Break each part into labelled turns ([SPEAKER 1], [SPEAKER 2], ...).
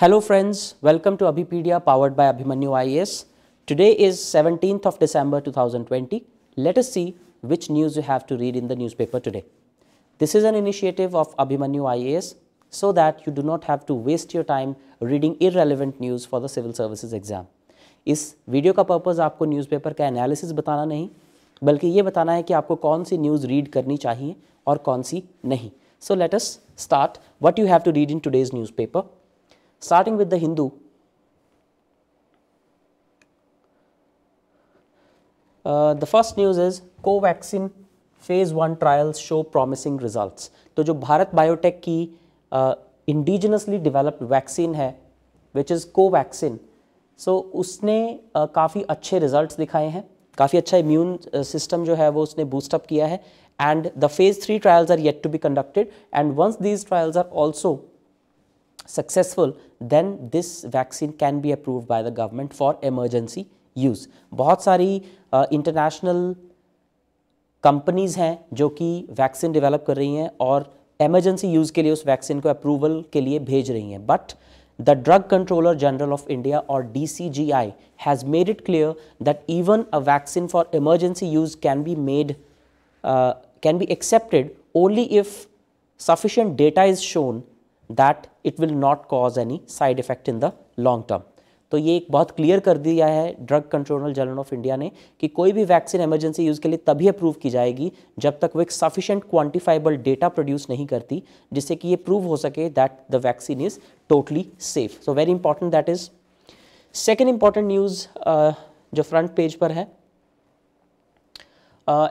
[SPEAKER 1] Hello friends, welcome to Abhipedia powered by Abhimanyu IAS. Today is 17th of December 2020. Let us see which news you have to read in the newspaper today. This is an initiative of Abhimanyu IAS so that you do not have to waste your time reading irrelevant news for the civil services exam. इस video का purpose आपको newspaper का analysis बताना नहीं बल्कि ये बताना है कि आपको कौन सी न्यूज़ रीड करनी चाहिए और कौन सी नहीं so let us start what you have to read in today's newspaper starting with the Hindu. Uh, the first news is Covaxin phase 1 trials show promising results. to jo bharat biotech ki uh, indigenously developed vaccine hai which is covaxin so उसने uh, काफ़ी अच्छे results दिखाए हैं काफ़ी अच्छा immune system जो है वो उसने बूस्टअप किया है and the phase three trials are yet to be conducted and once these trials are also successful then this vaccine can be approved by the government for emergency use. बहुत सारी uh, international companies हैं जो कि vaccine develop कर रही हैं और emergency use के लिए उस vaccine को approval के लिए भेज रही हैं But the drug controller general of india or dcgi has made it clear that even a vaccine for emergency use can be made uh, can be accepted only if sufficient data is shown that it will not cause any side effect in the long term तो ये एक बहुत clear कर दिया है drug control general of India ने कि कोई भी वैक्सीन इमरजेंसी यूज़ के लिए तभी अप्रूव की जाएगी जब तक वो एक सफिशेंट क्वांटिफाइबल डेटा प्रोड्यूस नहीं करती जिससे कि ये प्रूव हो सके that the vaccine is totally safe so very important that is second important news जो फ्रंट पेज पर है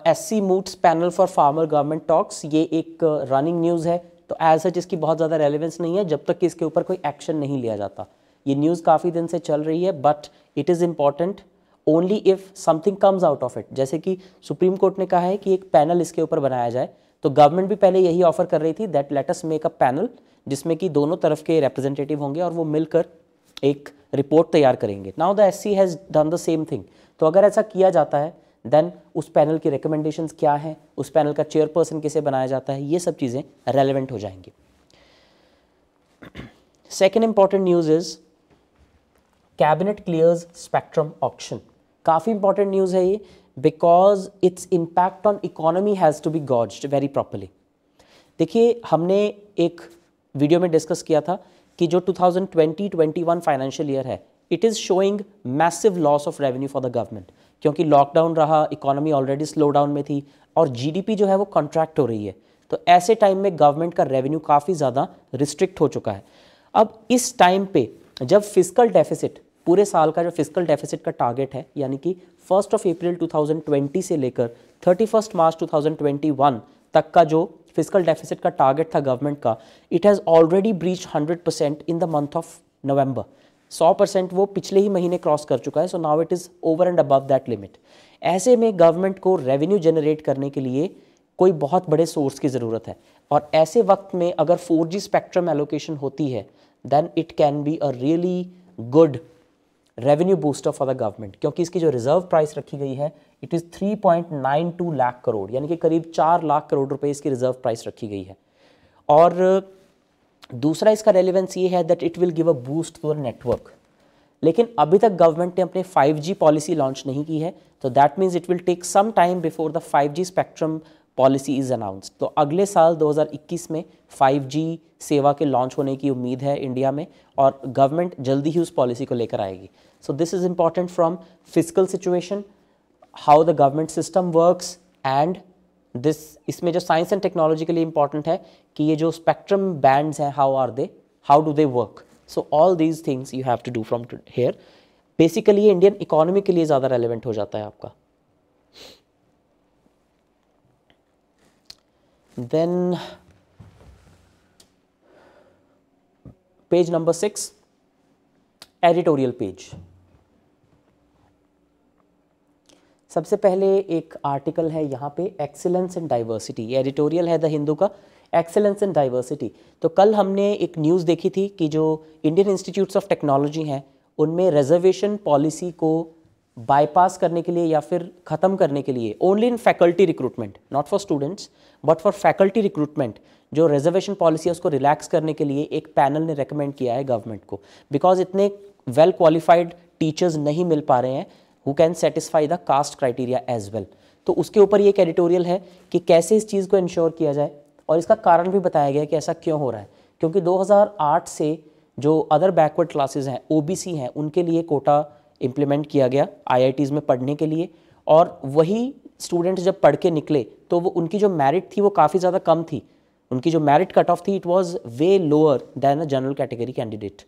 [SPEAKER 1] S C moots panel for farmer government talks ये एक रनिंग uh, न्यूज़ है तो एज सच इसकी बहुत ज़्यादा रेलिवेंस नहीं है जब तक कि इसके ऊपर कोई एक्शन नहीं लिया जाता ये न्यूज़ काफ़ी दिन से चल रही है but it is important only if something comes out of it जैसे कि सुप्रीम कोर्ट ने कहा है कि एक पैनल इसके ऊपर बनाया जाए तो गवर्नमेंट भी पहले यही ऑफर कर रही थी that let's make a panel जिसमें कि दोनों तरफ के रिप्रेजेंटेटिव होंगे और वो मिलकर एक रिपोर्ट तैयार करेंगे now the S C has done the same thing तो अगर ऐसा किया जाता है देन उस पैनल की रिकमेंडेशंस क्या हैं उस पैनल का चेयरपर्सन किसे बनाया जाता है ये सब चीज़ें रेलिवेंट हो जाएंगी second important news is cabinet clears spectrum option काफ़ी इंपॉर्टेंट न्यूज़ है ये because it's impact on economy has to be gauge very properly देखिए हमने एक वीडियो में डिस्कस किया था कि जो 2020-21 फाइनेंशियल ईयर है it is showing massive loss of revenue for the government क्योंकि लॉकडाउन रहा इकोनॉमी ऑलरेडी स्लो डाउन में थी और जीडीपी जो है वो कॉन्ट्रैक्ट हो रही है तो ऐसे टाइम में गवर्नमेंट का रेवेन्यू काफ़ी ज़्यादा रिस्ट्रिक्ट हो चुका है अब इस टाइम पे जब फिजिकल डेफिसिट पूरे साल का जो फिजिकल डेफिसिट का टारगेट है यानी कि फर्स्ट ऑफ अप्रैल 2020 से लेकर थर्टी फर्स्ट मार्च 2021 तक का जो फिजिकल डेफिसिट का टारगेट था गवर्नमेंट का it has already breach 100 percent in the month of November सौ परसेंट वो पिछले ही महीने क्रॉस कर चुका है so now it is over and above that limit ऐसे में गवर्नमेंट को रेवेन्यू जनरेट करने के लिए कोई बहुत बड़े सोर्स की ज़रूरत है और ऐसे वक्त में अगर 4G स्पेक्ट्रम एलोकेशन होती है then it can be a really good revenue booster for the government क्योंकि इसकी जो रिजर्व प्राइस रखी गई है it is three point nine two lakh crore यानी कि करीब चार लाख करोड़ रुपए इसकी रिजर्व प्राइस रखी गई है और दूसरा इसका रेलिवेंस ये है that it will give a boost our network लेकिन अभी तक गवर्नमेंट ने अपने 5G पॉलिसी लॉन्च नहीं की है तो that means it will take some time before the 5G spectrum policy is announced तो अगले साल 2021 में 5G सेवा के लॉन्च होने की उम्मीद है इंडिया में और गवर्नमेंट जल्दी ही उस पॉलिसी को लेकर आएगी so this is important from physical situation how the government system works and this इसमें जो साइंस एंड टेक्नोलॉजी के लिए इंपॉर्टेंट है कि ये जो स्पेक्ट्रम बैंड्स हैं how are they how do they work so all these things you have to do from here basically ये इंडियन इकोनॉमी के लिए ज़्यादा रेलिवेंट हो जाता है आपका then page number six editorial page सबसे पहले एक आर्टिकल है यहाँ पे एक्सेलेंस इन डाइवर्सिटी एडिटोरियल है द हिंदू का एक्सेलेंस इन डाइवर्सिटी तो कल हमने एक न्यूज़ देखी थी कि जो इंडियन इंस्टीट्यूट्स ऑफ टेक्नोलॉजी हैं उनमें रिजर्वेशन पॉलिसी को बाईपास करने के लिए या फिर ख़त्म करने के लिए only in faculty recruitment not for students but for faculty recruitment जो रिजर्वेशन पॉलिसी है उसको रिलैक्स करने के लिए एक पैनल ने रेकमेंड किया है गवर्नमेंट को बिकॉज इतने वेल क्वालिफाइड टीचर्स नहीं मिल पा रहे हैं who can satisfy the caste criteria as well तो उसके ऊपर ये एक एडिटोरियल है कि कैसे इस चीज़ को इंश्योर किया जाए और इसका कारण भी बताया गया कि ऐसा क्यों हो रहा है क्योंकि 2008 से जो अदर बैकवर्ड क्लासेस हैं ओबीसी हैं उनके लिए कोटा इम्प्लीमेंट किया गया आईआईटीज़ में पढ़ने के लिए और वही स्टूडेंट्स जब पढ़ के निकले तो वो उनकी जो मेरिट थी वो काफ़ी ज़्यादा कम थी उनकी जो मेरिट कट ऑफ थी it was way lower than a general category candidate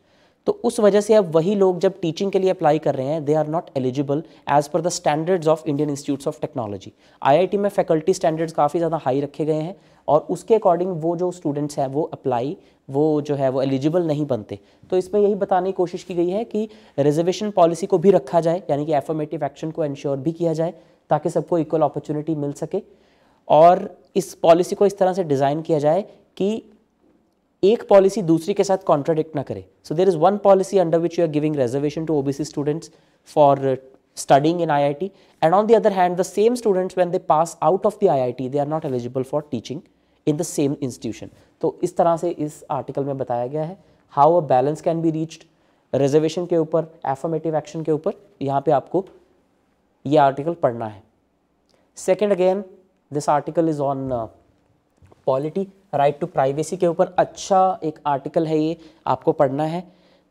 [SPEAKER 1] तो उस वजह से अब वही लोग जब टीचिंग के लिए अप्लाई कर रहे हैं they are not eligible as per the standards of Indian institutes of technology IIT में फैकल्टी स्टैंडर्ड्स काफ़ी ज़्यादा हाई रखे गए हैं और उसके अकॉर्डिंग वो जो स्टूडेंट्स हैं वो अप्लाई वो जो है वो एलिजिबल नहीं बनते तो इसमें यही बताने की कोशिश की गई है कि रिजर्वेशन पॉलिसी को भी रखा जाए यानी कि एफर्मेटिव एक्शन को इन्श्योर भी किया जाए ताकि सबको इक्वल अपॉर्चुनिटी मिल सके और इस पॉलिसी को इस तरह से डिज़ाइन किया जाए कि एक पॉलिसी दूसरी के साथ कॉन्ट्राडिक्ट ना करे so there is one policy under which you are giving reservation to OBC students for T and on the other hand the same students when they pass out of the I I T they are not eligible for teaching in the same institution तो इस तरह से इस article में बताया गया है how a balance can be reached reservation के ऊपर एफर्मेटिव एक्शन के ऊपर यहाँ पे आपको ये आर्टिकल पढ़ना है second again this article is on polity right to privacy के ऊपर अच्छा एक आर्टिकल है ये आपको पढ़ना है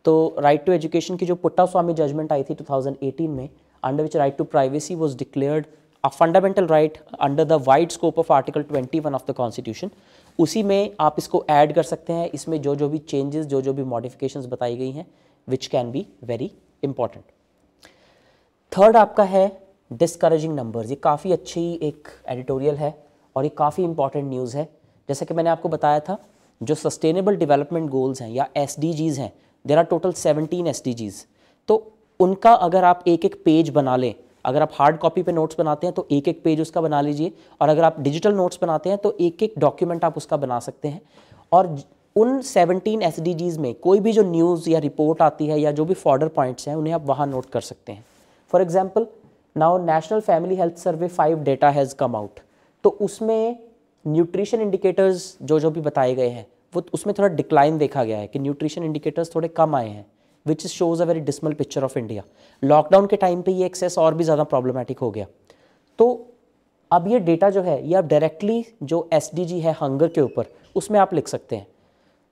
[SPEAKER 1] तो राइट टू एजुकेशन की जो पुट्टा स्वामी जजमेंट आई थी 2018 में under which right to privacy was declared a fundamental right under the wide scope of article 21 of the constitution उसी में आप इसको ऐड कर सकते हैं इसमें जो जो भी चेंजेस जो जो भी मॉडिफिकेशंस बताई गई हैं which can be very important third आपका है डिस्करेजिंग नंबर्स ये काफ़ी अच्छी एक एडिटोरियल है और ये काफ़ी इंपॉर्टेंट न्यूज़ है जैसे कि मैंने आपको बताया था जो सस्टेनेबल डेवलपमेंट गोल्स हैं या एस हैं there are total seventeen S तो उनका अगर आप एक एक पेज बना लें अगर आप हार्ड कॉपी पे नोट्स बनाते हैं तो एक एक पेज उसका बना लीजिए और अगर आप डिजिटल नोट्स बनाते हैं तो एक एक डॉक्यूमेंट आप उसका बना सकते हैं और उन 17 एस में कोई भी जो न्यूज़ या रिपोर्ट आती है या जो भी फॉर्डर पॉइंट्स हैं उन्हें आप वहाँ नोट कर सकते हैं for example now national family health survey five data has come out तो उसमें न्यूट्रिशन इंडिकेटर्स जो जो भी बताए गए हैं वो तो उसमें थोड़ा डिक्लाइन देखा गया है कि न्यूट्रिशन इंडिकेटर्स थोड़े कम आए हैं which is shows a very dismal picture of India lockdown के टाइम पे ये एक्सेस और भी ज़्यादा प्रॉब्लमेटिक हो गया तो अब ये डेटा जो है ये आप डायरेक्टली जो एस है हंगर के ऊपर उसमें आप लिख सकते हैं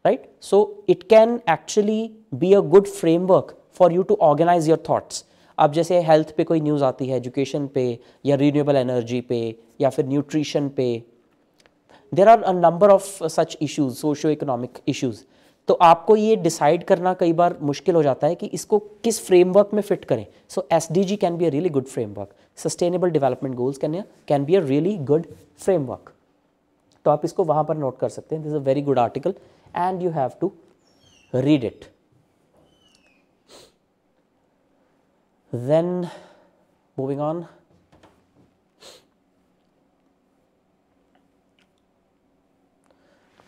[SPEAKER 1] right so it can actually be a good framework for you to organise your thoughts अब जैसे हेल्थ पे कोई न्यूज़ आती है एजुकेशन पे या रीन्यूएबल एनर्जी पे या फिर न्यूट्रिशन पे there are a number of such issues socio economic issues तो आपको ये डिसाइड करना कई बार मुश्किल हो जाता है कि इसको किस फ्रेमवर्क में फिट करें so S D G can be a really good framework sustainable development goals can can be a really good framework तो आप इसको वहाँ पर नोट कर सकते हैं this a very good article and you have to read it then moving on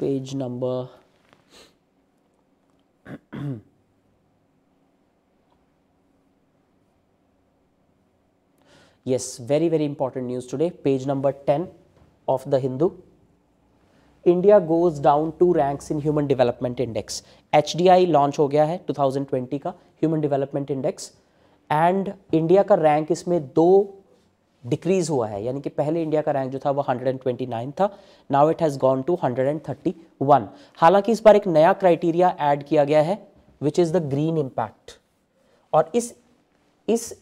[SPEAKER 1] page number yes very very important news today page number ten of the Hindu India goes down two ranks in human development index H D I launch हो गया है two thousand twenty का human development index and India का rank इसमें दो decrease हुआ है यानी कि पहले इंडिया का रैंक जो था वो 129 था now it has gone to 131 हालांकि इस बार एक नया क्राइटेरिया ऐड किया गया है which is the green impact और इस इस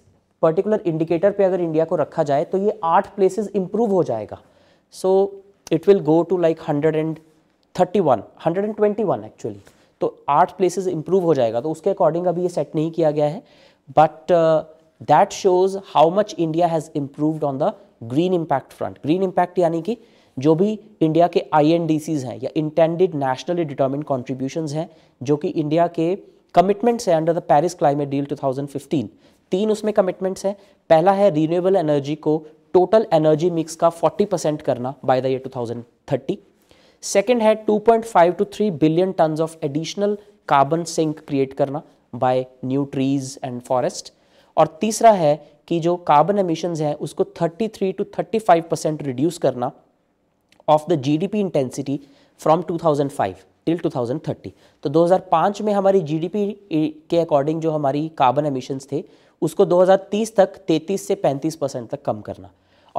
[SPEAKER 1] पर्टिकुलर इंडिकेटर पे अगर इंडिया को रखा जाए तो ये आठ प्लेसेस इंप्रूव हो जाएगा so it will go to like hundred and thirty one hundred and twenty one actually तो आठ प्लेसेस इंप्रूव हो जाएगा तो उसके अकॉर्डिंग अभी ये सेट नहीं किया गया है but uh, that shows how much India has improved on the green impact front green impact यानी कि जो भी इंडिया के आई हैं या इंटेंडेड नेशनली डिटर्मिन कॉन्ट्रीब्यूशन हैं जो कि इंडिया के कमिटमेंट्स हैं under the Paris climate deal 2015 तीन उसमें कमिटमेंट्स हैं पहला है रिन्यूएबल एनर्जी को टोटल एनर्जी मिक्स का 40 परसेंट करना बाय द ईयर 2030 सेकंड है 2.5 to 3 billion ton of additional carbon sink create करना by new trees and forest और तीसरा है कि जो कार्बन एमिशंस हैं उसको 33 टू 35 परसेंट रिड्यूस करना of the GDP intensity from 2005 till 2030 तो 2005 में हमारी जीडीपी के अकॉर्डिंग जो हमारी कार्बन एमिशंस थे उसको 2030 तक 33 से 35 परसेंट तक कम करना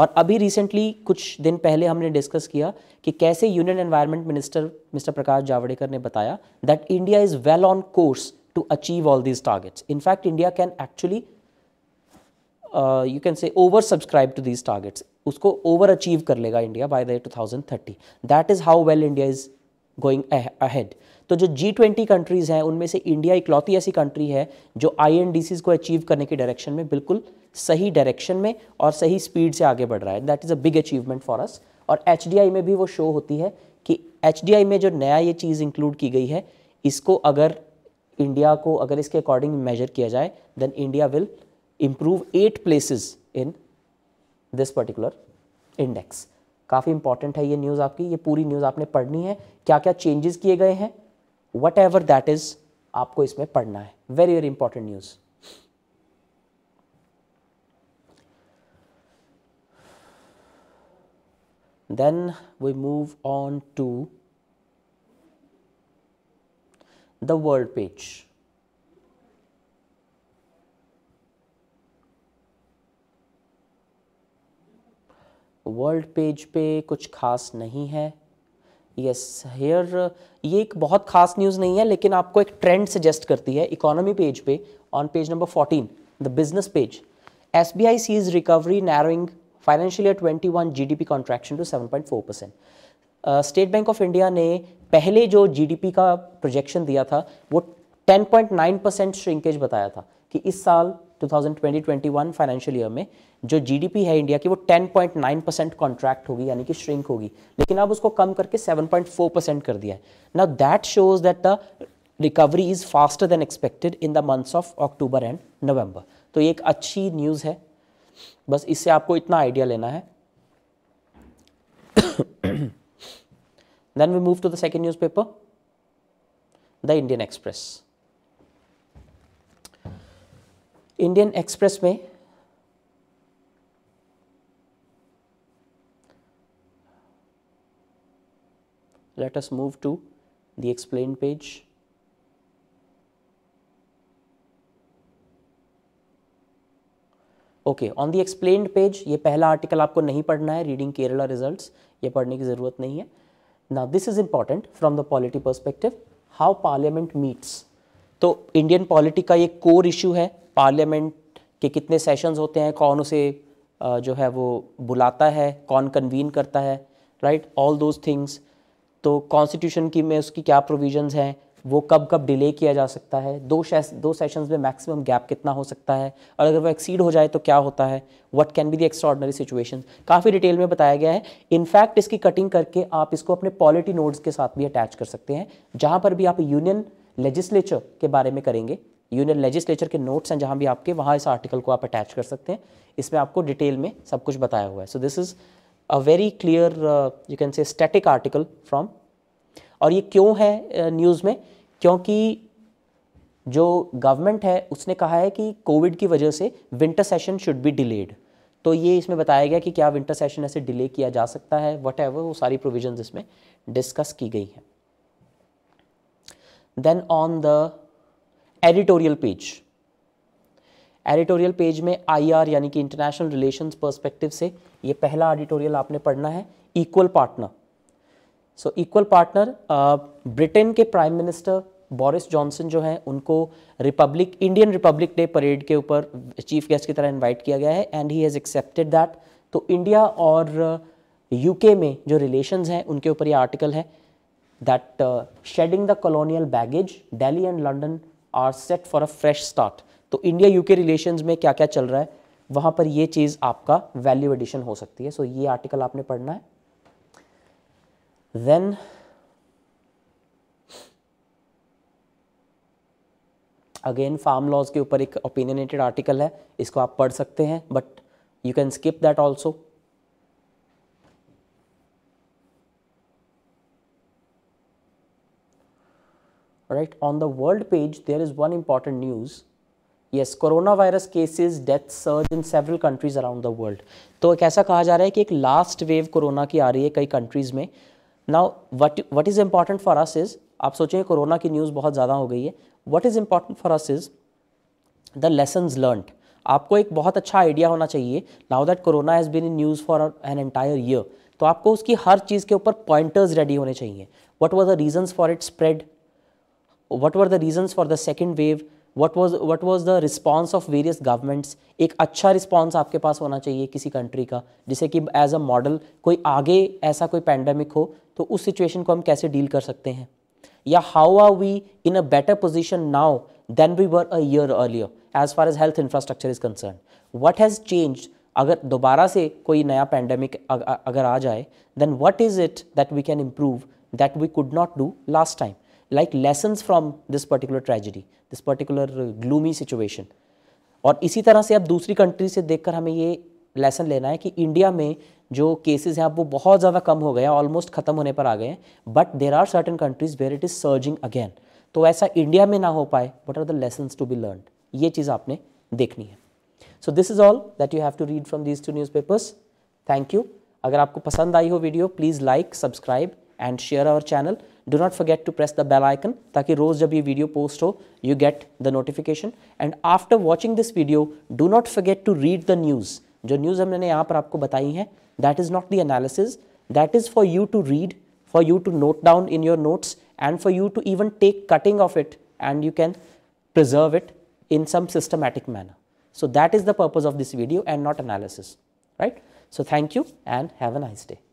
[SPEAKER 1] और अभी रिसेंटली कुछ दिन पहले हमने डिस्कस किया कि कैसे union environment minister mister Prakash Javadekar ने बताया that India is well on course to achieve all these targets in fact India can actually you can say over subscribe to these targets उसको ओवर अचीव कर लेगा India by the two thousand thirty that is how well India is going ahead तो जो G twenty countries हैं उनमें से India इकलौती ऐसी कंट्री है जो आई एन डी सीज़ को अचीव करने की डायरेक्शन में बिल्कुल सही डायरेक्शन में और सही स्पीड से आगे बढ़ रहा है that is a big achievement for us और एच डी आई में भी वो शो होती है कि एच डी आई में जो नया ये चीज़ इंक्लूड की गई है इसको अगर इंडिया को अगर इसके अकॉर्डिंग मेजर किया जाए then India will improve eight places in this particular index काफ़ी इंपॉर्टेंट है ये न्यूज़ आपकी ये पूरी न्यूज़ आपने पढ़नी है क्या क्या चेंजेस किए गए हैं वट एवर दैट इज़ आपको इसमें पढ़ना है very very important news then we move on to the world page world page पे कुछ खास नहीं है यस yes, हेयर ये एक बहुत खास न्यूज़ नहीं है लेकिन आपको एक ट्रेंड सजेस्ट करती है इकोनॉमी पेज पे on page number fourteen the business page S B I sees recovery narrowing financial year D P contraction to seven point four percent state bank of India ने पहले जो G D P का प्रोजेक्शन दिया था वो ten point nine percent shrinkage बताया था कि इस साल 2020-21 फाइनेंशियल ईयर में जो जीडीपी है इंडिया की वो 10.9 परसेंट कॉन्ट्रैक्ट होगी यानी कि श्रिंक होगी लेकिन अब उसको कम करके 7.4 परसेंट कर दिया है now that shows that the recovery is faster than expected in the months of October and November तो ये एक अच्छी न्यूज़ है बस इससे आपको इतना आइडिया लेना है we move to the second newspaper the Indian Express Indian Express में let us move to the explain page okay on the explained page ये पहला आर्टिकल आपको नहीं पढ़ना है रीडिंग केरला रिजल्ट्स ये पढ़ने की ज़रूरत नहीं है ना this is important from the polity perspective how parliament meets तो इंडियन पॉलिटी का ये कोर इशू है पार्लियामेंट के कितने सेशंस होते हैं कौन उसे जो है वो बुलाता है कौन कन्वीन करता है राइट ऑल दोज थिंग्स तो कॉन्स्टिट्यूशन की में उसकी क्या प्रोविजंस हैं वो कब कब डिले किया जा सकता है दो दो सेशंस में मैक्सिमम गैप कितना हो सकता है और अगर वो एक्सीड हो जाए तो क्या होता है what can be the extraordinary situation काफ़ी डिटेल में बताया गया है इनफैक्ट इसकी कटिंग करके आप इसको अपने पॉलिटी नोट्स के साथ भी अटैच कर सकते हैं जहाँ पर भी आप यूनियन लेजिस्लेचर के बारे में करेंगे यूनियन लेजिस्लेचर के नोट्स हैं जहाँ भी आपके वहाँ इस आर्टिकल को आप अटैच कर सकते हैं इसमें आपको डिटेल में सब कुछ बताया हुआ है so this is a very clear you can say static article from और ये क्यों है न्यूज़ uh, में क्योंकि जो गवर्नमेंट है उसने कहा है कि कोविड की वजह से winter session should be delayed तो ये इसमें बताया गया कि क्या विंटर सेशन ऐसे डिले किया जा सकता है वट वो सारी प्रोविजन इसमें डिस्कस की गई हैं then on the editorial page editorial page में आईआर यानी कि इंटरनेशनल रिलेशंस पर्सपेक्टिव से ये पहला एडिटोरियल आपने पढ़ना है equal partner so equal partner Britain के प्राइम मिनिस्टर बोरिस जॉनसन जो है उनको republic Indian republic day parade के ऊपर चीफ गेस्ट की तरह इनवाइट किया गया है and he has accepted that तो इंडिया और यूके में जो रिलेशंस हैं उनके ऊपर ये आर्टिकल है that uh, shedding the colonial baggage delhi and london are set for a fresh start to india uk relations mein kya kya chal raha hai वहाँ पर ये चीज़ आपका वैल्यू एडिशन हो सकती है सो so, ये आर्टिकल आपने पढ़ना है देन अगेन फार्म लॉज के ऊपर एक ओपिनियनेटेड आर्टिकल है इसको आप पढ़ सकते हैं but you can skip that also right on the world page there is one important news yes virus cases death surge in several countries around the world तो एक ऐसा कहा जा रहा है कि एक लास्ट वेव कोरोना की आ रही है कई कंट्रीज़ में now what what is important for us is आप सोचें कोरोना की न्यूज़ बहुत ज़्यादा हो गई है what is important for us is the lesson learn आपको एक बहुत अच्छा आइडिया होना चाहिए now that corona has been in news for an entire year तो आपको उसकी हर चीज़ के ऊपर पॉइंटर्स रेडी होने चाहिए what were the reason for it spread what were the reasons for the second wave what was what was the response of various governments एक अच्छा response आपके पास होना चाहिए किसी कंट्री का जैसे कि एज अ मॉडल कोई आगे ऐसा कोई पैंडमिक हो तो उस सिचुएशन को हम कैसे डील कर सकते हैं या how are we in a better position now than we were a year earlier as far as health infrastructure is concern what has change अगर दोबारा से कोई नया पैंडमिक अगर आ जाए then what is it that we can improve that we could not do last time like lesson from this particular tragedy this particular gloomy situation और इसी तरह से अब दूसरी कंट्री से देखकर हमें ये लेसन लेना है कि इंडिया में जो केसेस हैं अब वो बहुत ज़्यादा कम हो गए हैं ऑलमोस्ट ख़त्म होने पर आ गए हैं but there are certain countries where it is surging again तो ऐसा इंडिया में ना हो पाए what are the lesson to be learn ये चीज़ आपने देखनी है so this is all that you have to read from these two newspapers thank you अगर आपको पसंद आई हो video please like subscribe and share our channel do not forget to press the bell icon ताकि रोज़ जब ये video post हो you get the notification and after watching this video do not forget to read the news जो news हमने यहाँ पर आपको बताई है that is not the analysis that is for you to read for you to note down in your notes and for you to even take cutting of it and you can preserve it in some systematic manner. So that is the purpose of this video and not analysis, right? So thank you and have a nice day.